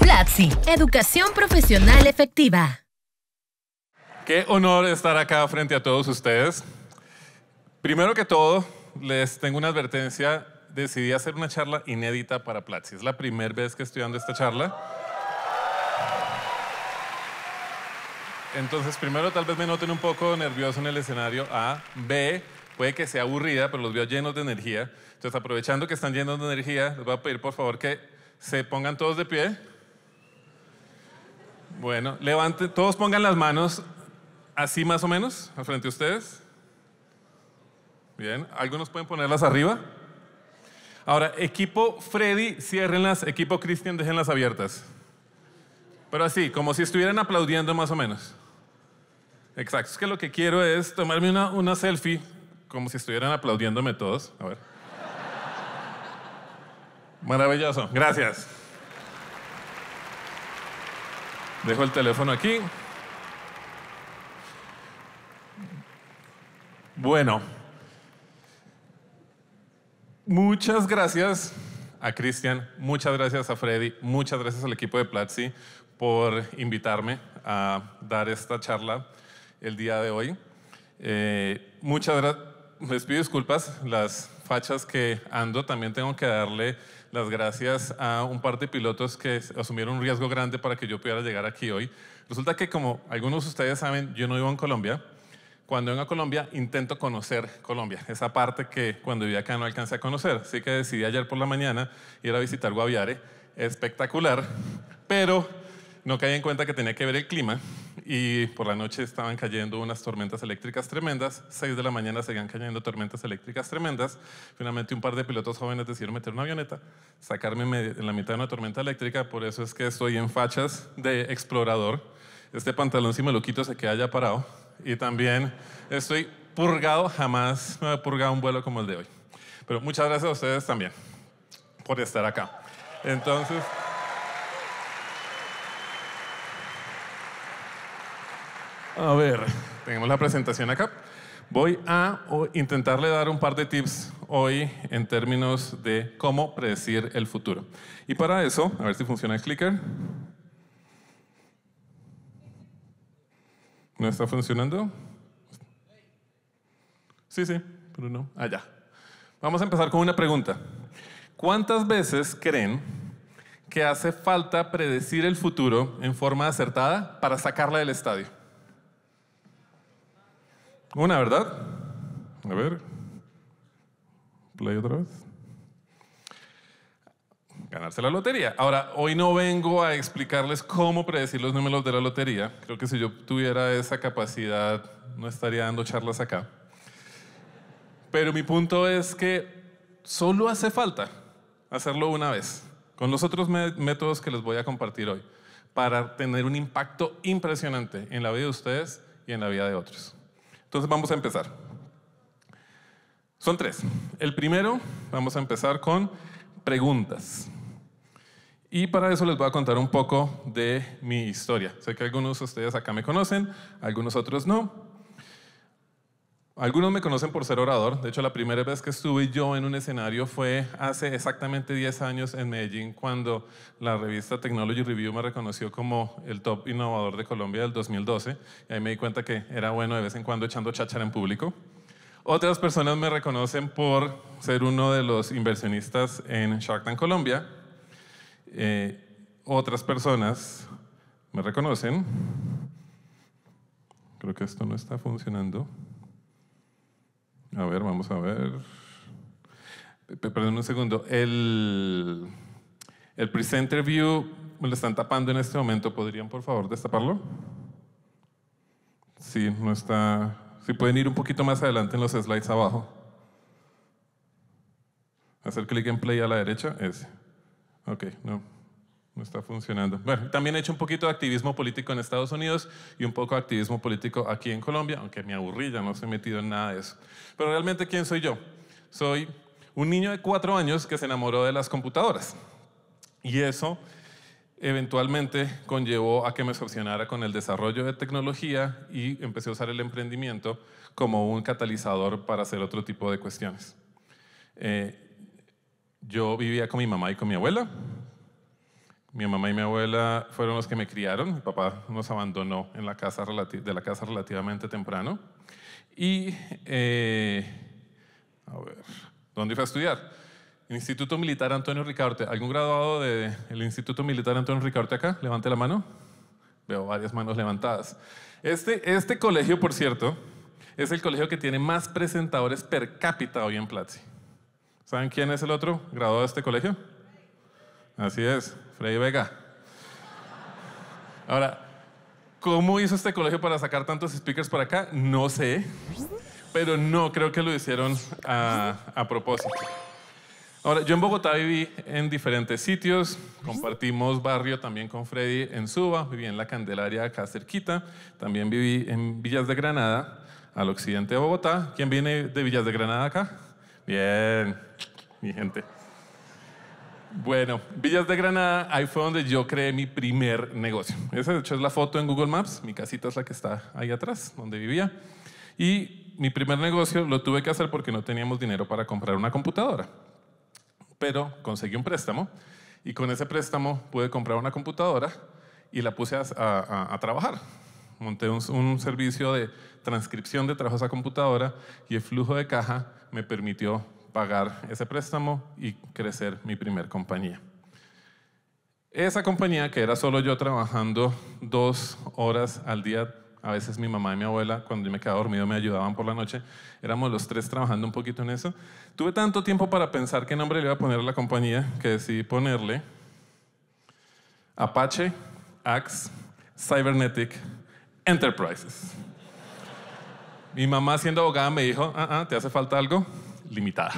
Platzi, educación profesional efectiva. Qué honor estar acá frente a todos ustedes. Primero que todo, les tengo una advertencia. Decidí hacer una charla inédita para Platzi. Es la primera vez que estoy dando esta charla. Entonces, primero, tal vez me noten un poco nervioso en el escenario. A. B. Puede que sea aburrida, pero los veo llenos de energía. Entonces, aprovechando que están llenos de energía, les voy a pedir por favor que se pongan todos de pie. Bueno, levanten, todos pongan las manos así más o menos, al frente de ustedes. Bien, algunos pueden ponerlas arriba. Ahora, equipo Freddy, ciérrenlas, equipo Cristian, déjenlas abiertas. Pero así, como si estuvieran aplaudiendo más o menos. Exacto, es que lo que quiero es tomarme una, una selfie, como si estuvieran aplaudiéndome todos. A ver. Maravilloso, gracias. Dejo el teléfono aquí. Bueno, muchas gracias a Cristian, muchas gracias a Freddy, muchas gracias al equipo de Platzi por invitarme a dar esta charla el día de hoy. Eh, muchas gracias, les pido disculpas, las fachas que ando, también tengo que darle las gracias a un par de pilotos que asumieron un riesgo grande para que yo pudiera llegar aquí hoy. Resulta que como algunos de ustedes saben, yo no vivo en Colombia. Cuando vengo a Colombia intento conocer Colombia, esa parte que cuando vivía acá no alcancé a conocer. Así que decidí ayer por la mañana ir a visitar Guaviare, espectacular, pero no caí en cuenta que tenía que ver el clima y por la noche estaban cayendo unas tormentas eléctricas tremendas. Seis de la mañana seguían cayendo tormentas eléctricas tremendas. Finalmente un par de pilotos jóvenes decidieron meter una avioneta, sacarme en la mitad de una tormenta eléctrica. Por eso es que estoy en fachas de explorador. Este pantalón, si me lo quito, se queda ya parado. Y también estoy purgado. Jamás me he purgado un vuelo como el de hoy. Pero muchas gracias a ustedes también por estar acá. Entonces... A ver, tenemos la presentación acá. Voy a intentarle dar un par de tips hoy en términos de cómo predecir el futuro. Y para eso, a ver si funciona el clicker. ¿No está funcionando? Sí, sí, pero no. Allá. Ah, Vamos a empezar con una pregunta. ¿Cuántas veces creen que hace falta predecir el futuro en forma acertada para sacarla del estadio? Una, ¿verdad? A ver. Play otra vez. Ganarse la lotería. Ahora, hoy no vengo a explicarles cómo predecir los números de la lotería. Creo que si yo tuviera esa capacidad, no estaría dando charlas acá. Pero mi punto es que solo hace falta hacerlo una vez, con los otros métodos que les voy a compartir hoy, para tener un impacto impresionante en la vida de ustedes y en la vida de otros. Entonces vamos a empezar. Son tres. El primero, vamos a empezar con preguntas. Y para eso les voy a contar un poco de mi historia. Sé que algunos de ustedes acá me conocen, algunos otros no. Algunos me conocen por ser orador. De hecho, la primera vez que estuve yo en un escenario fue hace exactamente 10 años en Medellín, cuando la revista Technology Review me reconoció como el top innovador de Colombia del 2012. Y ahí me di cuenta que era bueno de vez en cuando echando cháchara en público. Otras personas me reconocen por ser uno de los inversionistas en Shark Tank Colombia. Eh, otras personas me reconocen. Creo que esto no está funcionando. A ver, vamos a ver. Perdón un segundo. El, el presenter view me lo están tapando en este momento. ¿Podrían, por favor, destaparlo? Sí, no está. Si pueden ir un poquito más adelante en los slides abajo. Hacer clic en play a la derecha, ese. Ok, no. No está funcionando. Bueno, también he hecho un poquito de activismo político en Estados Unidos y un poco de activismo político aquí en Colombia, aunque me aburrí, ya no he metido en nada de eso. Pero realmente, ¿quién soy yo? Soy un niño de cuatro años que se enamoró de las computadoras. Y eso eventualmente conllevó a que me obsesionara con el desarrollo de tecnología y empecé a usar el emprendimiento como un catalizador para hacer otro tipo de cuestiones. Eh, yo vivía con mi mamá y con mi abuela mi mamá y mi abuela fueron los que me criaron. Mi papá nos abandonó en la casa de la casa relativamente temprano. Y, eh, a ver, ¿dónde iba a estudiar? El Instituto Militar Antonio Ricarte. ¿Algún graduado del Instituto Militar Antonio Ricarte acá? Levante la mano. Veo varias manos levantadas. Este, este colegio, por cierto, es el colegio que tiene más presentadores per cápita hoy en Platzi. ¿Saben quién es el otro graduado de este colegio? Así es, Freddy Vega. Ahora, ¿cómo hizo este colegio para sacar tantos speakers para acá? No sé, pero no creo que lo hicieron a, a propósito. Ahora, yo en Bogotá viví en diferentes sitios, compartimos barrio también con Freddy en Suba, viví en La Candelaria acá cerquita, también viví en Villas de Granada, al occidente de Bogotá. ¿Quién viene de Villas de Granada acá? Bien, mi gente. Bueno, Villas de Granada, ahí fue donde yo creé mi primer negocio. Esa, de hecho, es la foto en Google Maps. Mi casita es la que está ahí atrás, donde vivía. Y mi primer negocio lo tuve que hacer porque no teníamos dinero para comprar una computadora. Pero conseguí un préstamo y con ese préstamo pude comprar una computadora y la puse a, trabajar. Monté un, un servicio de transcripción de trabajos a computadora y el flujo de caja me permitió pagar ese préstamo y crecer mi primer compañía. Esa compañía que era solo yo trabajando dos horas al día, a veces mi mamá y mi abuela cuando yo me quedaba dormido me ayudaban por la noche, éramos los tres trabajando un poquito en eso. Tuve tanto tiempo para pensar qué nombre le iba a poner a la compañía que decidí ponerle Apache Axe Cybernetic Enterprises. Mi mamá siendo abogada me dijo, ah, ah ¿te hace falta algo? limitada.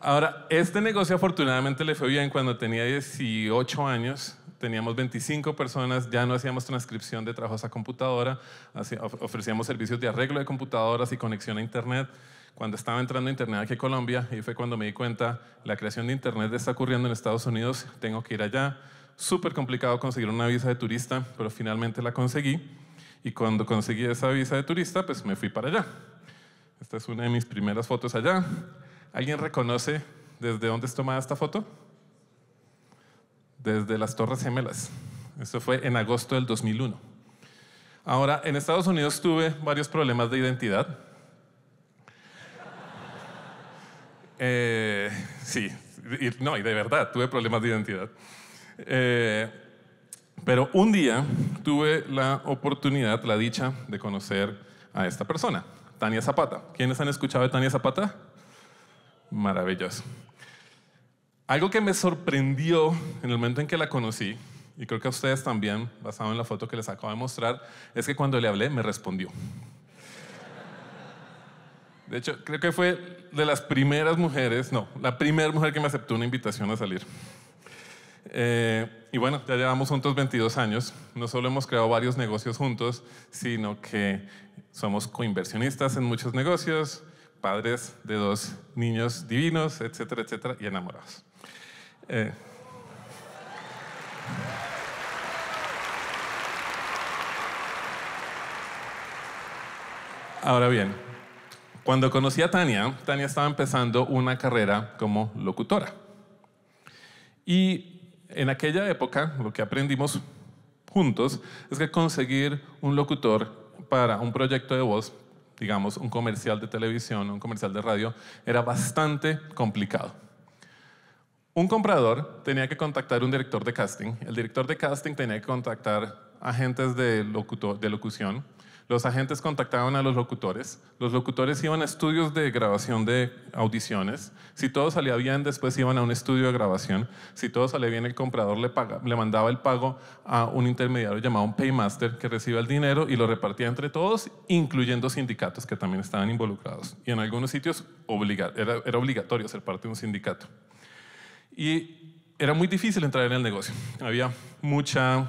Ahora, este negocio afortunadamente le fue bien. Cuando tenía 18 años, teníamos 25 personas, ya no hacíamos transcripción de trabajos a computadora, ofrecíamos servicios de arreglo de computadoras y conexión a Internet. Cuando estaba entrando a Internet aquí en Colombia, y fue cuando me di cuenta, la creación de Internet está ocurriendo en Estados Unidos, tengo que ir allá. Súper complicado conseguir una visa de turista, pero finalmente la conseguí. Y cuando conseguí esa visa de turista, pues me fui para allá. Esta es una de mis primeras fotos allá. ¿Alguien reconoce desde dónde es tomada esta foto? Desde las Torres Gemelas. Esto fue en agosto del 2001. Ahora, en Estados Unidos tuve varios problemas de identidad. Eh, sí, no, y de verdad, tuve problemas de identidad. Eh, pero un día tuve la oportunidad, la dicha de conocer a esta persona, Tania Zapata. ¿Quiénes han escuchado de Tania Zapata? Maravilloso. Algo que me sorprendió en el momento en que la conocí, y creo que a ustedes también, basado en la foto que les acabo de mostrar, es que cuando le hablé me respondió. De hecho, creo que fue de las primeras mujeres, no, la primera mujer que me aceptó una invitación a salir. Eh, y bueno, ya llevamos juntos 22 años. No solo hemos creado varios negocios juntos, sino que somos coinversionistas en muchos negocios, padres de dos niños divinos, etcétera, etcétera, y enamorados. Eh, ahora bien, cuando conocí a Tania, Tania estaba empezando una carrera como locutora. Y en aquella época lo que aprendimos juntos es que conseguir un locutor para un proyecto de voz, digamos un comercial de televisión, un comercial de radio, era bastante complicado. Un comprador tenía que contactar un director de casting, el director de casting tenía que contactar agentes de, de locución, los agentes contactaban a los locutores, los locutores iban a estudios de grabación de audiciones, si todo salía bien después iban a un estudio de grabación, si todo salía bien el comprador le, paga, le mandaba el pago a un intermediario llamado un paymaster que recibía el dinero y lo repartía entre todos, incluyendo sindicatos que también estaban involucrados. Y en algunos sitios era, era obligatorio ser parte de un sindicato. Y era muy difícil entrar en el negocio. Había mucha,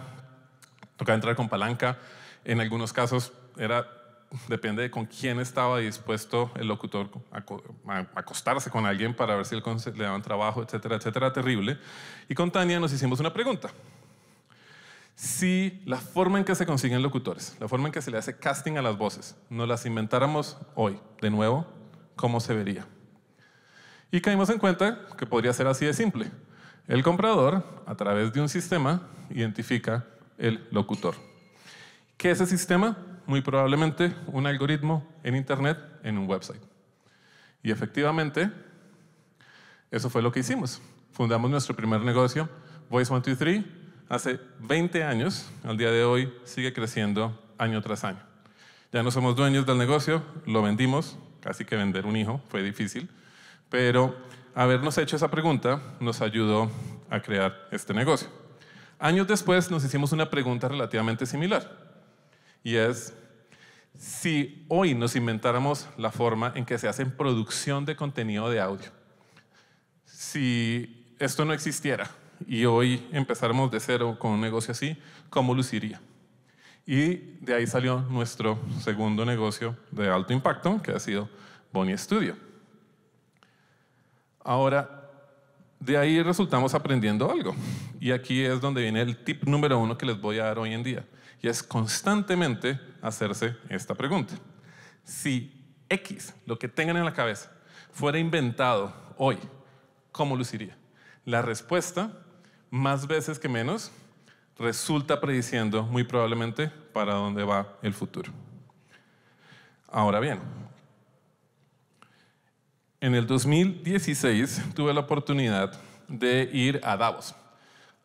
tocaba entrar con palanca, en algunos casos era, depende de con quién estaba dispuesto el locutor a, acostarse con alguien para ver si le daban trabajo, etcétera, etcétera, terrible. Y con Tania nos hicimos una pregunta. Si la forma en que se consiguen locutores, la forma en que se le hace casting a las voces, nos las inventáramos hoy, de nuevo, ¿cómo se vería? Y caímos en cuenta que podría ser así de simple. El comprador, a través de un sistema, identifica el locutor. ¿Qué es el sistema? muy probablemente un algoritmo en Internet en un website. Y efectivamente, eso fue lo que hicimos. Fundamos nuestro primer negocio, Voice123, hace 20 años. Al día de hoy sigue creciendo año tras año. Ya no somos dueños del negocio, lo vendimos, casi que vender un hijo fue difícil, pero habernos hecho esa pregunta nos ayudó a crear este negocio. Años después nos hicimos una pregunta relativamente similar. Y es, si hoy nos inventáramos la forma en que se hace producción de contenido de audio, si esto no existiera y hoy empezáramos de cero con un negocio así, ¿cómo luciría? Y de ahí salió nuestro segundo negocio de alto impacto, que ha sido Bonnie Studio. Ahora, de ahí resultamos aprendiendo algo. Y aquí es donde viene el tip número uno que les voy a dar hoy en día y es constantemente hacerse esta pregunta. Si X, lo que tengan en la cabeza, fuera inventado hoy, ¿cómo luciría? La respuesta, más veces que menos, resulta prediciendo muy probablemente para dónde va el futuro. Ahora bien, en el 2016 tuve la oportunidad de ir a Davos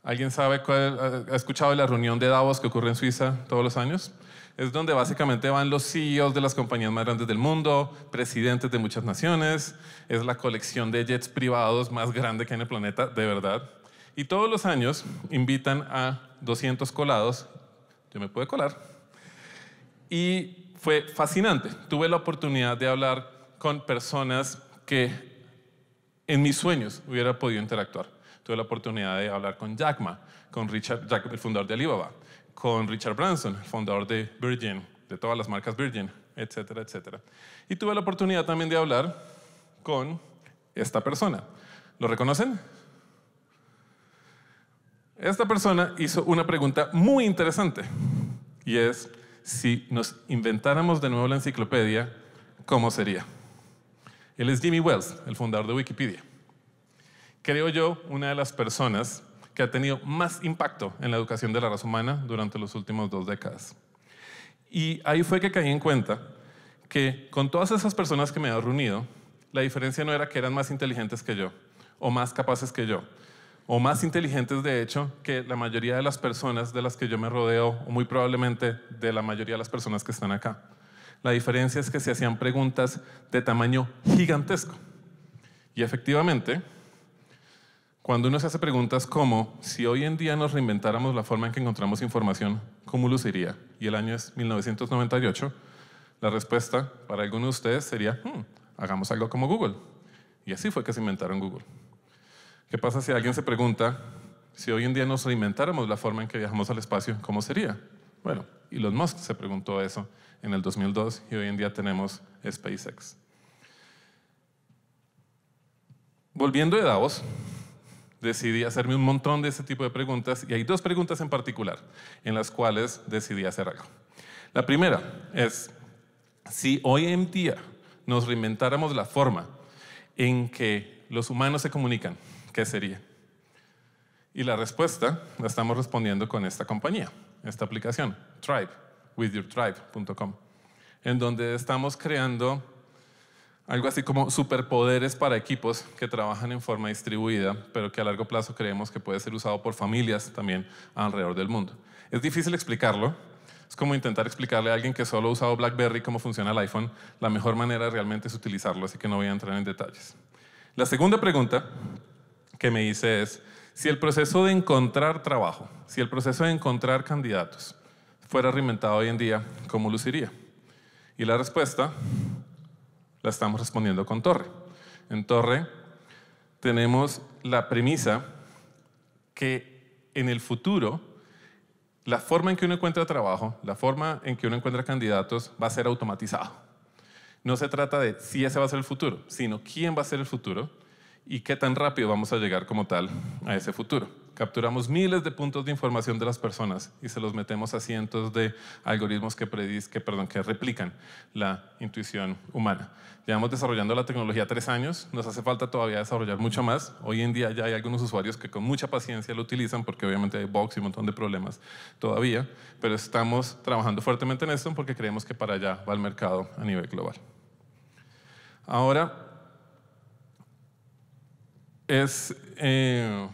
¿Alguien sabe ha escuchado la reunión de Davos que ocurre en Suiza todos los años? Es donde básicamente van los CEOs de las compañías más grandes del mundo, presidentes de muchas naciones, es la colección de jets privados más grande que hay en el planeta, de verdad. Y todos los años invitan a 200 colados, yo me pude colar, y fue fascinante. Tuve la oportunidad de hablar con personas que en mis sueños hubiera podido interactuar tuve la oportunidad de hablar con Jack Ma, con Richard, el fundador de Alibaba, con Richard Branson, el fundador de Virgin, de todas las marcas Virgin, etcétera, etcétera. Y tuve la oportunidad también de hablar con esta persona. ¿Lo reconocen? Esta persona hizo una pregunta muy interesante y es, si nos inventáramos de nuevo la enciclopedia, ¿cómo sería? Él es Jimmy Wells, el fundador de Wikipedia creo yo, una de las personas que ha tenido más impacto en la educación de la raza humana durante los últimos dos décadas. Y ahí fue que caí en cuenta que con todas esas personas que me he reunido, la diferencia no era que eran más inteligentes que yo, o más capaces que yo, o más inteligentes de hecho que la mayoría de las personas de las que yo me rodeo, o muy probablemente de la mayoría de las personas que están acá. La diferencia es que se hacían preguntas de tamaño gigantesco. Y efectivamente, cuando uno se hace preguntas como, si hoy en día nos reinventáramos la forma en que encontramos información, ¿cómo luciría? Y el año es 1998, la respuesta para algunos de ustedes sería, hmm, hagamos algo como Google. Y así fue que se inventaron Google. ¿Qué pasa si alguien se pregunta, si hoy en día nos reinventáramos la forma en que viajamos al espacio, ¿cómo sería? Bueno, Elon Musk se preguntó eso en el 2002 y hoy en día tenemos SpaceX. Volviendo de Davos, decidí hacerme un montón de ese tipo de preguntas y hay dos preguntas en particular en las cuales decidí hacer algo. La primera es, si hoy en día nos reinventáramos la forma en que los humanos se comunican, ¿qué sería? Y la respuesta la estamos respondiendo con esta compañía, esta aplicación, Tribe, withyourtribe.com, en donde estamos creando algo así como superpoderes para equipos que trabajan en forma distribuida, pero que a largo plazo creemos que puede ser usado por familias también alrededor del mundo. Es difícil explicarlo. Es como intentar explicarle a alguien que solo ha usado BlackBerry cómo funciona el iPhone. La mejor manera realmente es utilizarlo, así que no voy a entrar en detalles. La segunda pregunta que me hice es, si el proceso de encontrar trabajo, si el proceso de encontrar candidatos fuera reinventado hoy en día, ¿cómo luciría? Y la respuesta la estamos respondiendo con torre. En torre tenemos la premisa que en el futuro la forma en que uno encuentra trabajo, la forma en que uno encuentra candidatos va a ser automatizado. No se trata de si ese va a ser el futuro, sino quién va a ser el futuro y qué tan rápido vamos a llegar como tal a ese futuro. Capturamos miles de puntos de información de las personas y se los metemos a cientos de algoritmos que, que, perdón, que replican la intuición humana. Llevamos desarrollando la tecnología tres años, nos hace falta todavía desarrollar mucho más. Hoy en día ya hay algunos usuarios que con mucha paciencia lo utilizan porque obviamente hay bugs y un montón de problemas todavía, pero estamos trabajando fuertemente en esto porque creemos que para allá va el mercado a nivel global. Ahora, es... Eh,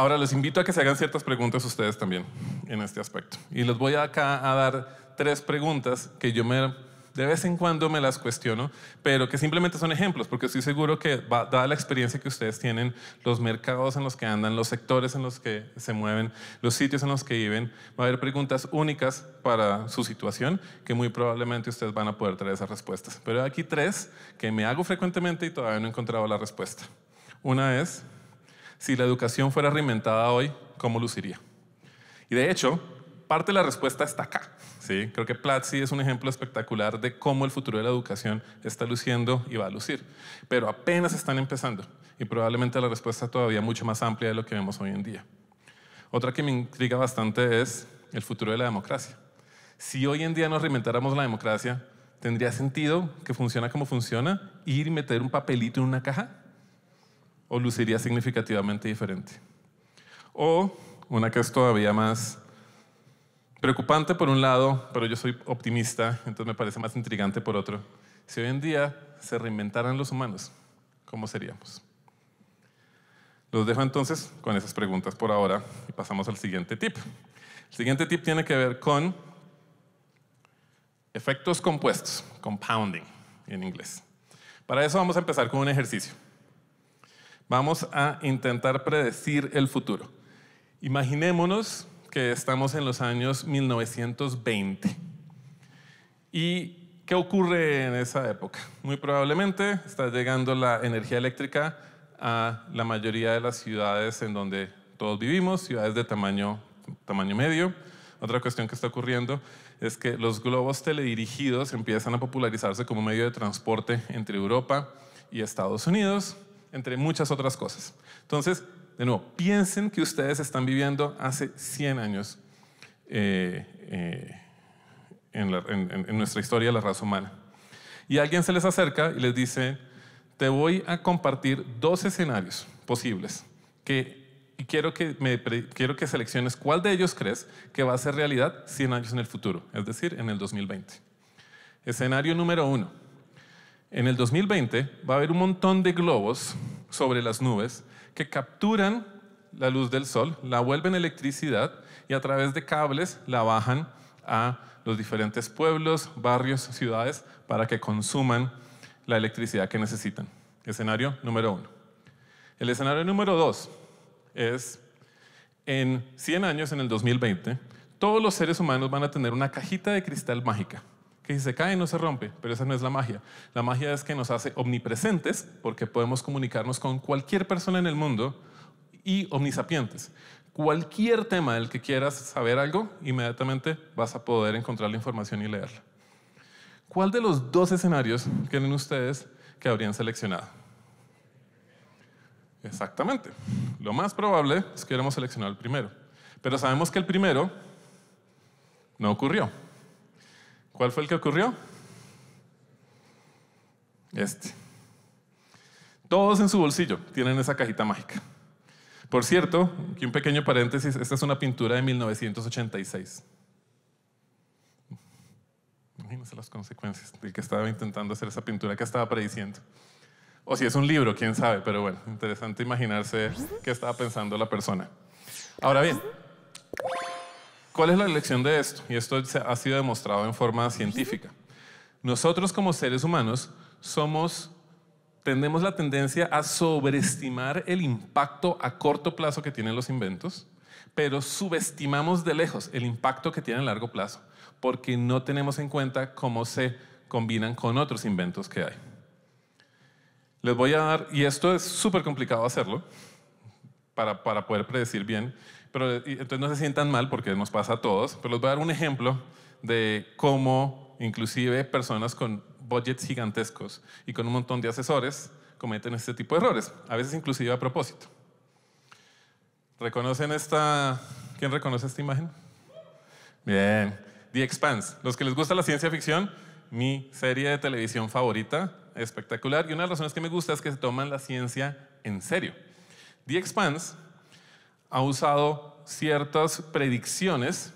Ahora les invito a que se hagan ciertas preguntas ustedes también en este aspecto. Y les voy acá a dar tres preguntas que yo me de vez en cuando me las cuestiono, pero que simplemente son ejemplos, porque estoy seguro que, dada la experiencia que ustedes tienen, los mercados en los que andan, los sectores en los que se mueven, los sitios en los que viven, va a haber preguntas únicas para su situación que muy probablemente ustedes van a poder traer esas respuestas. Pero aquí tres que me hago frecuentemente y todavía no he encontrado la respuesta. Una es, si la educación fuera reinventada hoy, ¿cómo luciría? Y de hecho, parte de la respuesta está acá. ¿sí? Creo que Platzi es un ejemplo espectacular de cómo el futuro de la educación está luciendo y va a lucir. Pero apenas están empezando y probablemente la respuesta todavía mucho más amplia de lo que vemos hoy en día. Otra que me intriga bastante es el futuro de la democracia. Si hoy en día nos reinventáramos la democracia, ¿tendría sentido que funciona como funciona ir y meter un papelito en una caja? o luciría significativamente diferente. O una que es todavía más preocupante por un lado, pero yo soy optimista, entonces me parece más intrigante por otro. Si hoy en día se reinventaran los humanos, ¿cómo seríamos? Los dejo entonces con esas preguntas por ahora y pasamos al siguiente tip. El siguiente tip tiene que ver con efectos compuestos, compounding en inglés. Para eso vamos a empezar con un ejercicio. Vamos a intentar predecir el futuro. Imaginémonos que estamos en los años 1920. ¿Y qué ocurre en esa época? Muy probablemente está llegando la energía eléctrica a la mayoría de las ciudades en donde todos vivimos, ciudades de tamaño, tamaño medio. Otra cuestión que está ocurriendo es que los globos teledirigidos empiezan a popularizarse como medio de transporte entre Europa y Estados Unidos entre muchas otras cosas. Entonces, de nuevo, piensen que ustedes están viviendo hace 100 años eh, eh, en, nuestra historia de la raza humana. Y alguien se les acerca y les dice, te voy a compartir dos escenarios posibles que, y quiero que, quiero que selecciones cuál de ellos crees que va a ser realidad 100 años en el futuro, es decir, en el 2020. Escenario número uno en el 2020 va a haber un montón de globos sobre las nubes que capturan la luz del sol, la vuelven electricidad y a través de cables la bajan a los diferentes pueblos, barrios, ciudades para que consuman la electricidad que necesitan. Escenario número uno. El escenario número dos es en 100 años, en el 2020, todos los seres humanos van a tener una cajita de cristal mágica que si se cae no se rompe, pero esa no es la magia. La magia es que nos hace omnipresentes porque podemos comunicarnos con cualquier persona en el mundo y omnisapientes. Cualquier tema del que quieras saber algo, inmediatamente vas a poder encontrar la información y leerla. ¿Cuál de los dos escenarios tienen ustedes que habrían seleccionado? Exactamente. Lo más probable es que hubiéramos seleccionado el primero. Pero sabemos que el primero no ocurrió. ¿Cuál fue el que ocurrió? Este. Todos en su bolsillo tienen esa cajita mágica. Por cierto, aquí un pequeño paréntesis, esta es una pintura de 1986. Imagínense las consecuencias del que estaba intentando hacer esa pintura, que estaba prediciendo. O si es un libro, quién sabe, pero bueno, interesante imaginarse qué estaba pensando la persona. Ahora bien, ¿Cuál es la lección de esto? Y esto ha sido demostrado en forma científica. Nosotros como seres humanos somos tendemos la tendencia a sobreestimar el impacto a corto plazo que tienen los inventos, pero subestimamos de lejos el impacto que tienen a largo plazo, porque no tenemos en cuenta cómo se combinan con otros inventos que hay. Les voy a dar, y esto es súper complicado hacerlo, para, para poder predecir bien, pero entonces no se sientan mal porque nos pasa a todos, pero les voy a dar un ejemplo de cómo inclusive personas con budgets gigantescos y con un montón de asesores cometen este tipo de errores, a veces inclusive a propósito. ¿Reconocen esta? ¿Quién reconoce esta imagen? Bien, The Expanse. Los que les gusta la ciencia ficción, mi serie de televisión favorita, espectacular. Y una de las razones que me gusta es que se toman la ciencia en serio. The Expanse ha usado ciertas predicciones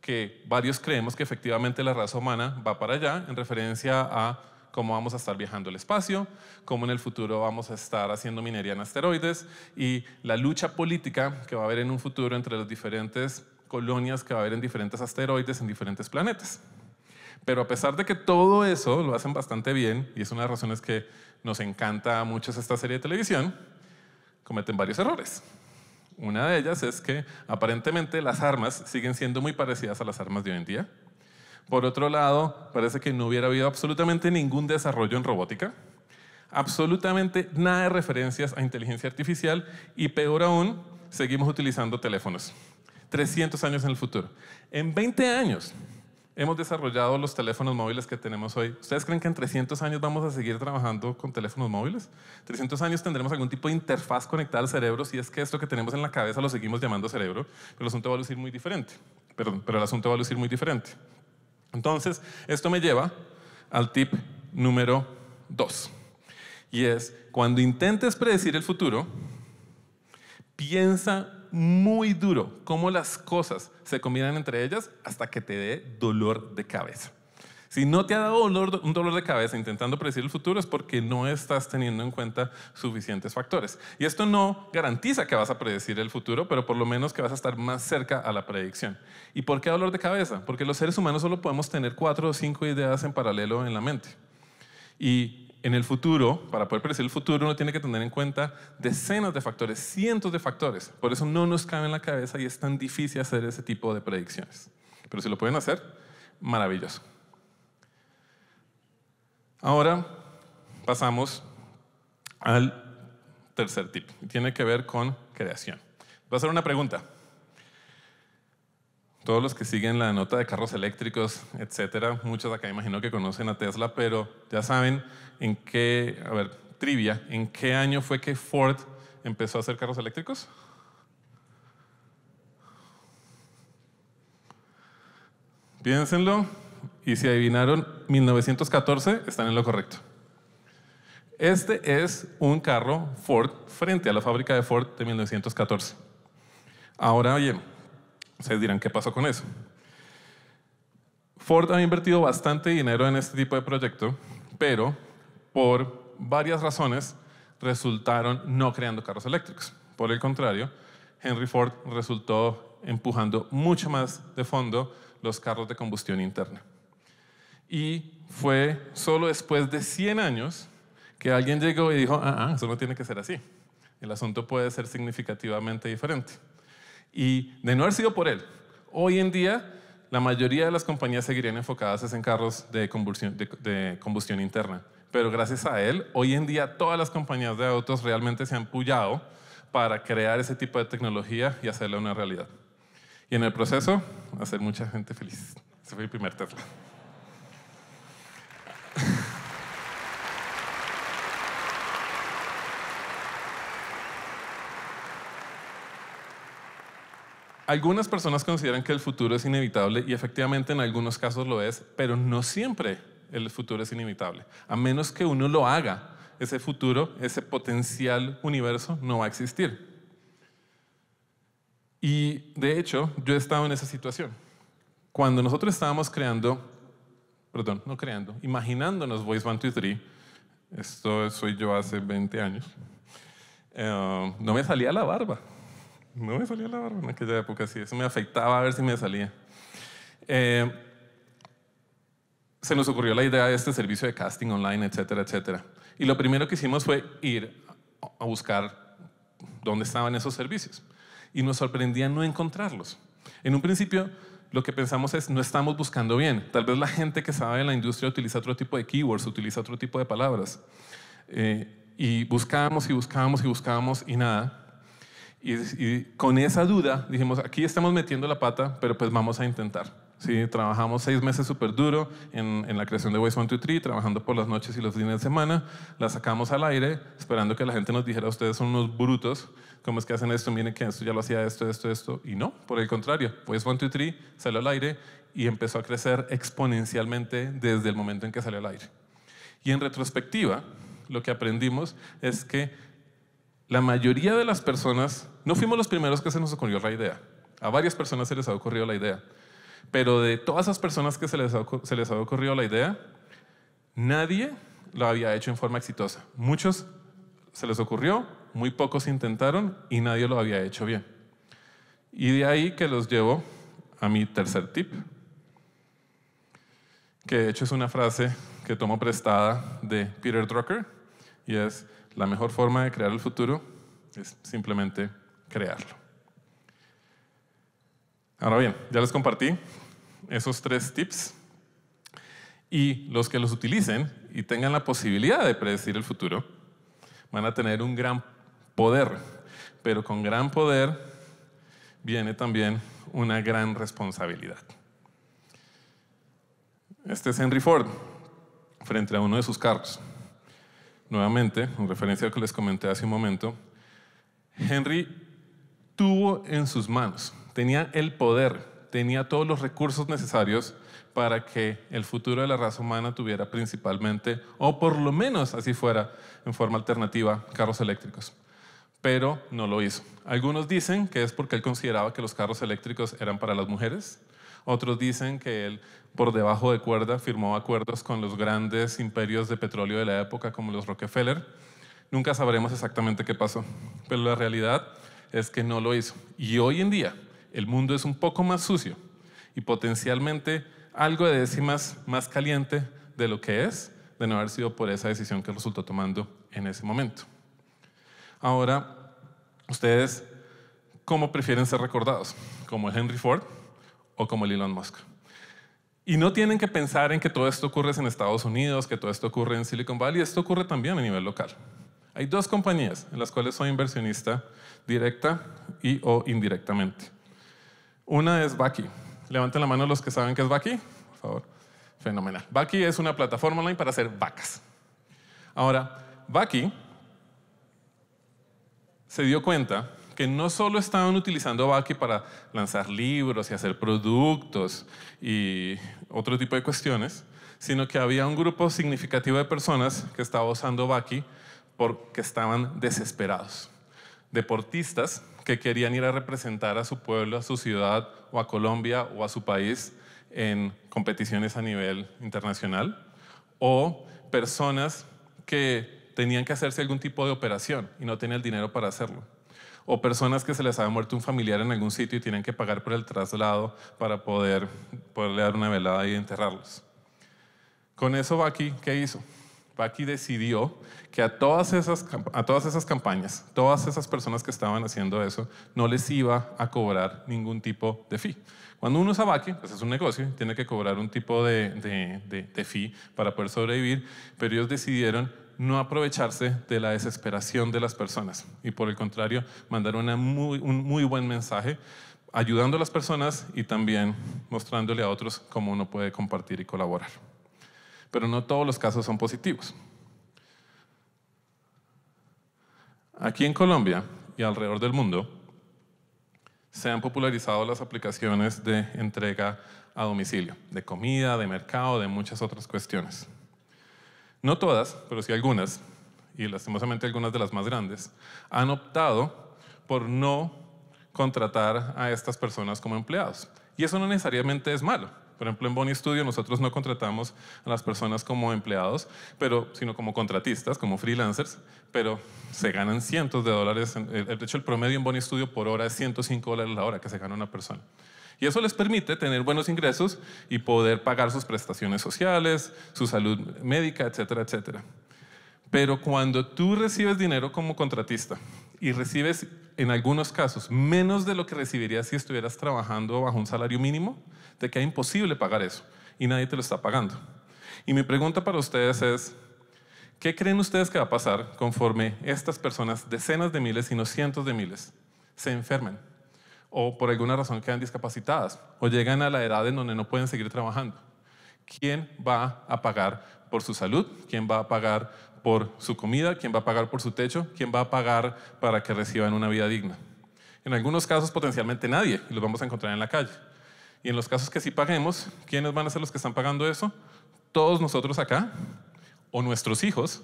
que varios creemos que efectivamente la raza humana va para allá en referencia a cómo vamos a estar viajando el espacio, cómo en el futuro vamos a estar haciendo minería en asteroides y la lucha política que va a haber en un futuro entre las diferentes colonias que va a haber en diferentes asteroides, en diferentes planetas. Pero a pesar de que todo eso lo hacen bastante bien, y es una de las razones que nos encanta mucho esta serie de televisión, cometen varios errores. Una de ellas es que aparentemente las armas siguen siendo muy parecidas a las armas de hoy en día. Por otro lado, parece que no hubiera habido absolutamente ningún desarrollo en robótica, absolutamente nada de referencias a inteligencia artificial y peor aún, seguimos utilizando teléfonos. 300 años en el futuro. En 20 años, hemos desarrollado los teléfonos móviles que tenemos hoy. ¿Ustedes creen que en 300 años vamos a seguir trabajando con teléfonos móviles? 300 años tendremos algún tipo de interfaz conectada al cerebro, si es que esto que tenemos en la cabeza lo seguimos llamando cerebro, pero el asunto va a lucir muy diferente. pero el asunto va a lucir muy diferente. Entonces, esto me lleva al tip número 2. Y es, cuando intentes predecir el futuro, piensa muy duro cómo las cosas se combinan entre ellas hasta que te dé dolor de cabeza. Si no te ha dado un dolor de cabeza intentando predecir el futuro es porque no estás teniendo en cuenta suficientes factores. Y esto no garantiza que vas a predecir el futuro, pero por lo menos que vas a estar más cerca a la predicción. ¿Y por qué dolor de cabeza? Porque los seres humanos solo podemos tener cuatro o cinco ideas en paralelo en la mente. Y en el futuro, para poder predecir el futuro, uno tiene que tener en cuenta decenas de factores, cientos de factores. Por eso no nos cabe en la cabeza y es tan difícil hacer ese tipo de predicciones. Pero si lo pueden hacer, maravilloso. Ahora pasamos al tercer tip. Tiene que ver con creación. Voy a hacer una pregunta todos los que siguen la nota de carros eléctricos, etcétera, muchos acá imagino que conocen a Tesla, pero ya saben en qué, a ver, trivia, ¿en qué año fue que Ford empezó a hacer carros eléctricos? Piénsenlo y si adivinaron 1914, están en lo correcto. Este es un carro Ford frente a la fábrica de Ford de 1914. Ahora oye... Ustedes dirán, ¿qué pasó con eso? Ford ha invertido bastante dinero en este tipo de proyecto, pero por varias razones resultaron no creando carros eléctricos. Por el contrario, Henry Ford resultó empujando mucho más de fondo los carros de combustión interna. Y fue solo después de 100 años que alguien llegó y dijo, ah, ah, eso no tiene que ser así. El asunto puede ser significativamente diferente. Y de no haber sido por él, hoy en día la mayoría de las compañías seguirían enfocadas en carros de combustión, de, combustión interna. Pero gracias a él, hoy en día todas las compañías de autos realmente se han pullado para crear ese tipo de tecnología y hacerla una realidad. Y en el proceso, hacer mucha gente feliz. Ese fue el primer Tesla. Algunas personas consideran que el futuro es inevitable y efectivamente en algunos casos lo es, pero no siempre el futuro es inevitable. A menos que uno lo haga, ese futuro, ese potencial universo no va a existir. Y de hecho, yo he estado en esa situación. Cuando nosotros estábamos creando, perdón, no creando, imaginándonos Voice Three. esto soy yo hace 20 años, eh, no me salía la barba no me salía la barba en aquella época, sí, eso me afectaba a ver si me salía. Eh, se nos ocurrió la idea de este servicio de casting online, etcétera, etcétera. Y lo primero que hicimos fue ir a buscar dónde estaban esos servicios. Y nos sorprendía no encontrarlos. En un principio, lo que pensamos es, no estamos buscando bien. Tal vez la gente que sabe de la industria utiliza otro tipo de keywords, utiliza otro tipo de palabras. Eh, y buscábamos y buscábamos y buscábamos y nada. Y, con esa duda dijimos, aquí estamos metiendo la pata, pero pues vamos a intentar. Sí, trabajamos seis meses súper duro en, en, la creación de Voice 123 trabajando por las noches y los fines de semana. La sacamos al aire, esperando que la gente nos dijera, ustedes son unos brutos, ¿cómo es que hacen esto? Miren que esto ya lo hacía esto, esto, esto. Y no, por el contrario, Voice One salió al aire y empezó a crecer exponencialmente desde el momento en que salió al aire. Y en retrospectiva, lo que aprendimos es que la mayoría de las personas, no fuimos los primeros que se nos ocurrió la idea. A varias personas se les ha ocurrido la idea. Pero de todas esas personas que se les ha, ocurrido la idea, nadie lo había hecho en forma exitosa. Muchos se les ocurrió, muy pocos intentaron y nadie lo había hecho bien. Y de ahí que los llevo a mi tercer tip, que de hecho es una frase que tomo prestada de Peter Drucker, y es, la mejor forma de crear el futuro es simplemente crearlo. Ahora bien, ya les compartí esos tres tips y los que los utilicen y tengan la posibilidad de predecir el futuro van a tener un gran poder, pero con gran poder viene también una gran responsabilidad. Este es Henry Ford frente a uno de sus carros. Nuevamente, en referencia a lo que les comenté hace un momento, Henry tuvo en sus manos, tenía el poder, tenía todos los recursos necesarios para que el futuro de la raza humana tuviera principalmente, o por lo menos así fuera, en forma alternativa, carros eléctricos. Pero no lo hizo. Algunos dicen que es porque él consideraba que los carros eléctricos eran para las mujeres, otros dicen que él por debajo de cuerda firmó acuerdos con los grandes imperios de petróleo de la época como los Rockefeller. Nunca sabremos exactamente qué pasó, pero la realidad es que no lo hizo. Y hoy en día el mundo es un poco más sucio y potencialmente algo de décimas más caliente de lo que es de no haber sido por esa decisión que resultó tomando en ese momento. Ahora, ustedes, ¿cómo prefieren ser recordados? ¿Como Henry Ford, o como el Elon Musk. Y no tienen que pensar en que todo esto ocurre en Estados Unidos, que todo esto ocurre en Silicon Valley, esto ocurre también a nivel local. Hay dos compañías en las cuales soy inversionista directa y o indirectamente. Una es Baki. Levanten la mano los que saben qué es Baki, por favor. Fenomenal. Baki es una plataforma online para hacer vacas. Ahora, Baki se dio cuenta que no solo estaban utilizando Baki para lanzar libros y hacer productos y otro tipo de cuestiones, sino que había un grupo significativo de personas que estaba usando Baki porque estaban desesperados. Deportistas que querían ir a representar a su pueblo, a su ciudad o a Colombia o a su país en competiciones a nivel internacional, o personas que tenían que hacerse algún tipo de operación y no tenían el dinero para hacerlo o personas que se les había muerto un familiar en algún sitio y tienen que pagar por el traslado para poder poderle dar una velada y enterrarlos. Con eso Baki, ¿qué hizo? Baki decidió que a todas, esas, a todas esas campañas, todas esas personas que estaban haciendo eso, no les iba a cobrar ningún tipo de fee. Cuando uno usa Baki, pues es un negocio, tiene que cobrar un tipo de, de, de fee para poder sobrevivir, pero ellos decidieron no aprovecharse de la desesperación de las personas y por el contrario mandar una muy, un muy buen mensaje ayudando a las personas y también mostrándole a otros cómo uno puede compartir y colaborar. Pero no todos los casos son positivos. Aquí en Colombia y alrededor del mundo se han popularizado las aplicaciones de entrega a domicilio, de comida, de mercado, de muchas otras cuestiones. No todas, pero sí algunas, y lastimosamente algunas de las más grandes, han optado por no contratar a estas personas como empleados. Y eso no necesariamente es malo. Por ejemplo, en Boni Studio nosotros no contratamos a las personas como empleados, pero, sino como contratistas, como freelancers, pero se ganan cientos de dólares. Eh, de hecho, el promedio en Boni Studio por hora es 105 dólares la hora que se gana una persona. Y eso les permite tener buenos ingresos y poder pagar sus prestaciones sociales, su salud médica, etcétera, etcétera. Pero cuando tú recibes dinero como contratista y recibes en algunos casos menos de lo que recibirías si estuvieras trabajando bajo un salario mínimo, te queda imposible pagar eso y nadie te lo está pagando. Y mi pregunta para ustedes es, ¿qué creen ustedes que va a pasar conforme estas personas, decenas de miles, y no cientos de miles, se enfermen? o por alguna razón quedan discapacitadas o llegan a la edad en donde no pueden seguir trabajando. ¿Quién va a pagar por su salud? ¿Quién va a pagar por su comida? ¿Quién va a pagar por su techo? ¿Quién va a pagar para que reciban una vida digna? En algunos casos potencialmente nadie, y los vamos a encontrar en la calle. Y en los casos que sí paguemos, ¿quiénes van a ser los que están pagando eso? Todos nosotros acá o nuestros hijos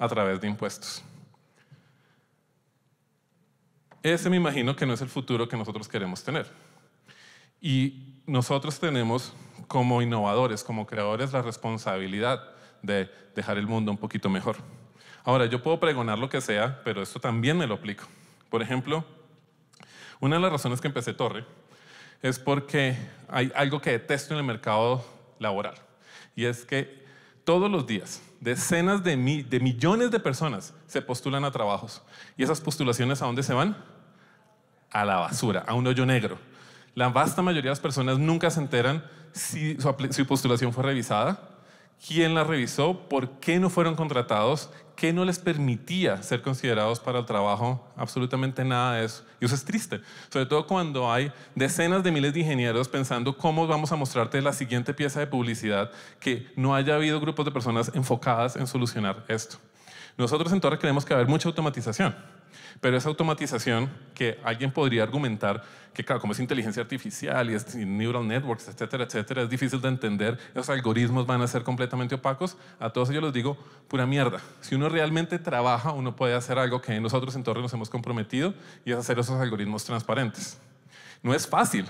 a través de impuestos. Ese me imagino que no es el futuro que nosotros queremos tener. Y nosotros tenemos como innovadores, como creadores, la responsabilidad de dejar el mundo un poquito mejor. Ahora, yo puedo pregonar lo que sea, pero esto también me lo aplico. Por ejemplo, una de las razones que empecé Torre es porque hay algo que detesto en el mercado laboral. Y es que todos los días decenas de, millones de personas se postulan a trabajos. ¿Y esas postulaciones a dónde se van? a la basura, a un hoyo negro. La vasta mayoría de las personas nunca se enteran si su, postulación fue revisada, quién la revisó, por qué no fueron contratados, qué no les permitía ser considerados para el trabajo, absolutamente nada de eso. Y eso es triste, sobre todo cuando hay decenas de miles de ingenieros pensando cómo vamos a mostrarte la siguiente pieza de publicidad, que no haya habido grupos de personas enfocadas en solucionar esto. Nosotros en Torre creemos que va a haber mucha automatización pero esa automatización que alguien podría argumentar que, claro, como es inteligencia artificial y, es, neural networks, etcétera, etcétera, es difícil de entender, esos algoritmos van a ser completamente opacos, a todos ellos les digo, pura mierda. Si uno realmente trabaja, uno puede hacer algo que nosotros en Torre nos hemos comprometido y es hacer esos algoritmos transparentes. No es fácil.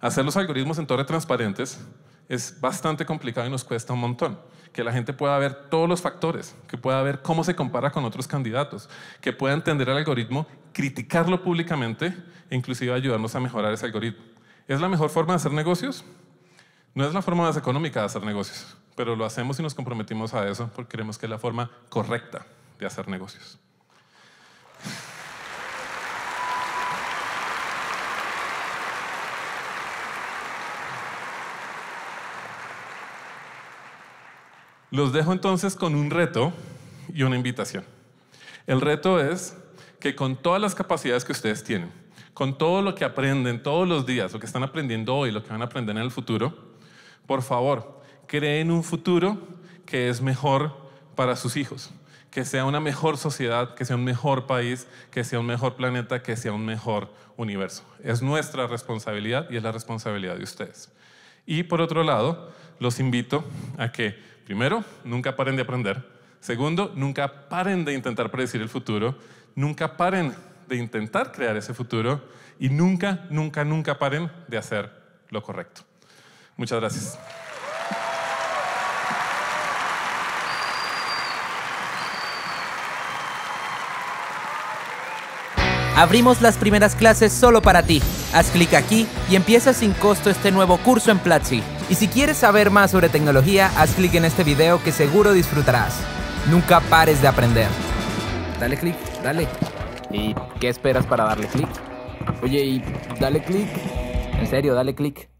Hacer los algoritmos en Torre transparentes es bastante complicado y nos cuesta un montón que la gente pueda ver todos los factores, que pueda ver cómo se compara con otros candidatos, que pueda entender el algoritmo, criticarlo públicamente e inclusive ayudarnos a mejorar ese algoritmo. ¿Es la mejor forma de hacer negocios? No es la forma más económica de hacer negocios, pero lo hacemos y nos comprometimos a eso porque creemos que es la forma correcta de hacer negocios. Los dejo entonces con un reto y una invitación. El reto es que con todas las capacidades que ustedes tienen, con todo lo que aprenden todos los días, lo que están aprendiendo hoy, lo que van a aprender en el futuro, por favor, creen un futuro que es mejor para sus hijos, que sea una mejor sociedad, que sea un mejor país, que sea un mejor planeta, que sea un mejor universo. Es nuestra responsabilidad y es la responsabilidad de ustedes. Y por otro lado, los invito a que primero, nunca paren de aprender. Segundo, nunca paren de intentar predecir el futuro. Nunca paren de intentar crear ese futuro. Y nunca, nunca, nunca paren de hacer lo correcto. Muchas gracias. Abrimos las primeras clases solo para ti. Haz clic aquí y empieza sin costo este nuevo curso en Platzi. Y si quieres saber más sobre tecnología, haz clic en este video que seguro disfrutarás. Nunca pares de aprender. Dale clic, dale. ¿Y qué esperas para darle clic? Oye, y dale clic. En serio, dale clic.